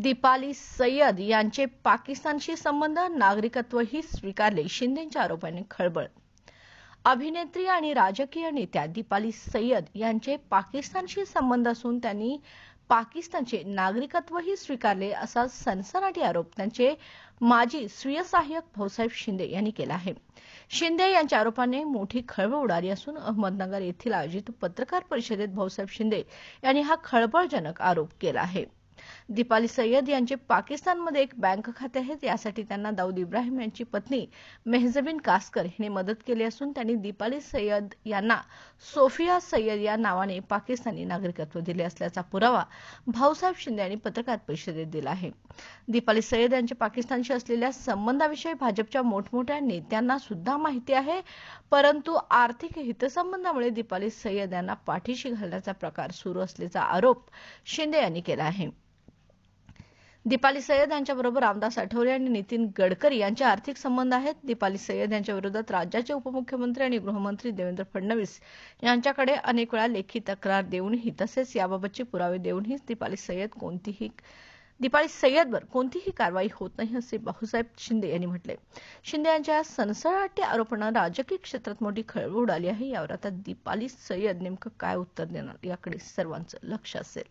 दीपाली सय्यद यांचे पाकिस्तानशी संबंध नागरिकत्वही स्वीकारले शिंदेच्या आरोपाने खळबळ अभिनेत्री आणि राजकीय नेत्या दीपाली सय्यद यांचे पाकिस्तानशी संबंध असून त्यांनी पाकिस्तानचे नागरिकत्वही स्वीकारले असा सनसनाटी आरोप त्यांचे माजी स्वीय सहाय्यक भाऊसाहेब शिंदे यांनी केला आहे शिंदे यांच्या आरोपाने मोठी खळबळ उडाली असून अहमदनगर येथील आयोजित पत्रकार परिषदेत भाऊसाहेब शिंदे यांनी हा खळबळजनक आरोप केला आहे दीपाली सय्यद यांचे पाकिस्तानमध्ये एक बँक खाते आहे यासाठी त्यांना दाऊद इब्राहिम यांची पत्नी मेहजबीन कास्कर हिने मदत केली असून त्यांनी दीपाली सय्यद यांना सोफिया सय्यद या नावाने पाकिस्तानी नागरिकत्व दिले असल्याचा पुरावा भाऊसाहेब शिंदे यांनी पत्रकार परिषदेत दिला आहे दीपाली सय्यद यांच्या पाकिस्तानशी असलेल्या संबंधाविषयी भाजपच्या मोठमोठ्या नेत्यांना सुद्धा माहिती आहे परंतु आर्थिक हितसंबंधामुळे दीपाली सय्यद यांना पाठीशी घालण्याचा प्रकार सुरू असल्याचा आरोप शिंदे यांनी केला आहे दीपाली सय्यद यांच्याबरोबर रामदास आठवले आणि नितीन गडकरी यांचे आर्थिक संबंध आहेत दीपाली सय्यद यांच्या विरोधात राज्याचे उपमुख्यमंत्री आणि गृहमंत्री देवेंद्र फडणवीस यांच्याकडे अनेक वेळा लेखी तक्रार देऊनही तसेच याबाबतचे पुरावे देऊनही दीपाली सय्यद कोणतीही दीपाली सय्यदवर कोणतीही कारवाई होत नाही असे भाऊसाहेब शिंदे यांनी म्हटले शिंदे यांच्या सनसळाटी आरोपांना राजकीय क्षेत्रात मोठी खळबळ उडाली आहे यावर आता दीपाली सय्यद नेमकं काय उत्तर देणार याकडे सर्वांचं लक्ष असेल